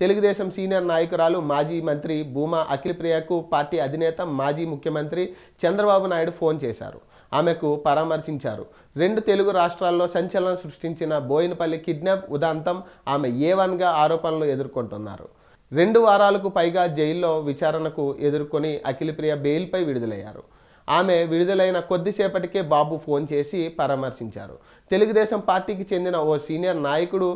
Telugu Desam senior నాయకురాలు మాజీ మంత్రి భూమా అఖిలప్రియకు పార్టీ అధినేత మాజీ ముఖ్యమంత్రి చంద్రబాబు నాయుడు ఫోన్ చేశారు ఆమెకు పరామర్శించారు రెండు తెలుగు రాష్ట్రాల్లో సంచలనం సృష్టించిన బోయినపల్లి కిడ్నాప్ ఉదాంతం ఆమె ఏ వన్గా ఆరోపణలు ఎదుర్కొంటున్నారు రెండు వారాలకు పైగా జైల్లో విచారణకు ఎదుర్కొని అఖిలప్రియ బెయిల్పై విడుదలయ్యారు ఆమె విడుదలైన కొద్దిసేపటికే బాబు ఫోన్ చేసి పరామర్శించారు తెలుగుదేశం పార్టీకి చెందిన ఓ సీనియర్ నాయకుడు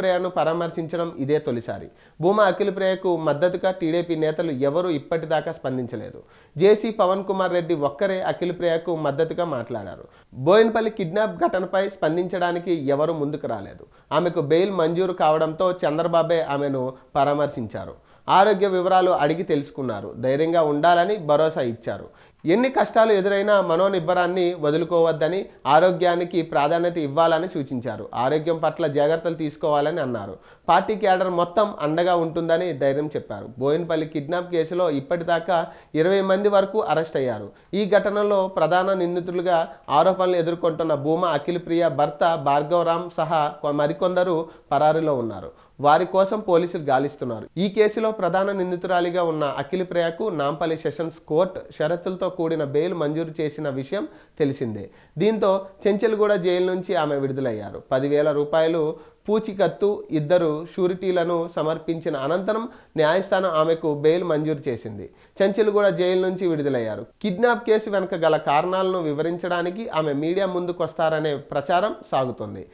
ప్రియను పరామర్శించడం ఇదే తొలిసారి భూమా ప్రియకు మద్దతుగా టీడీపీ నేతలు ఎవరూ ఇప్పటిదాకా స్పందించలేదు జేసీ పవన్ కుమార్ రెడ్డి ఒక్కరే ప్రియకు మద్దతుగా మాట్లాడారు బోయిన్పల్లి కిడ్నాప్ ఘటనపై స్పందించడానికి ఎవరు ముందుకు రాలేదు ఆమెకు బెయిల్ మంజూరు కావడంతో చంద్రబాబే ఆమెను పరామర్శించారు ఆరోగ్య వివరాలు అడిగి తెలుసుకున్నారు ధైర్యంగా ఉండాలని భరోసా ఇచ్చారు ఎన్ని కష్టాలు ఎదురైనా మనోనిబ్బరాన్ని వదులుకోవద్దని ఆరోగ్యానికి ప్రాధాన్యత ఇవ్వాలని సూచించారు ఆరోగ్యం పట్ల జాగ్రత్తలు తీసుకోవాలని అన్నారు పార్టీ క్యాడర్ మొత్తం అండగా ఉంటుందని ధైర్యం చెప్పారు బోయిన్పల్లి కిడ్నాప్ కేసులో ఇప్పటిదాకా ఇరవై మంది వరకు అరెస్ట్ అయ్యారు ఈ ఘటనలో ప్రధాన నిందితులుగా ఆరోపణలు ఎదుర్కొంటున్న భూమా అఖిలప్రియ భర్త భార్గవరామ్ సహా మరికొందరు పరారిలో ఉన్నారు వారి కోసం పోలీసులు గాలిస్తున్నారు ఈ కేసులో ప్రధాన నిందితురాలిగా ఉన్న అఖిలప్రియకు నాంపల్లి సెషన్స్ కోర్టు షరతులతో కూడిన బెయిల్ మంజూరు చేసిన విషయం తెలిసిందే దీంతో చెంచల్గూడ జైలు నుంచి ఆమె విడుదలయ్యారు పదివేల రూపాయలు పూచికత్తు ఇద్దరు షూరిటీలను సమర్పించిన అనంతరం న్యాయస్థానం ఆమెకు బెయిల్ మంజూరు చేసింది చెంచల్గూడ జైలు నుంచి విడుదలయ్యారు కిడ్నాప్ కేసు వెనుక గల కారణాలను వివరించడానికి ఆమె మీడియా ముందుకొస్తారనే ప్రచారం సాగుతుంది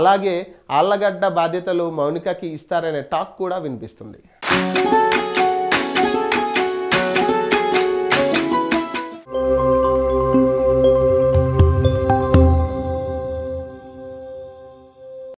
అలాగే ఆళ్లగడ్డ బాధ్యతలు మౌనికకి ఇస్తారనే టాక్ కూడా వినిపిస్తుంది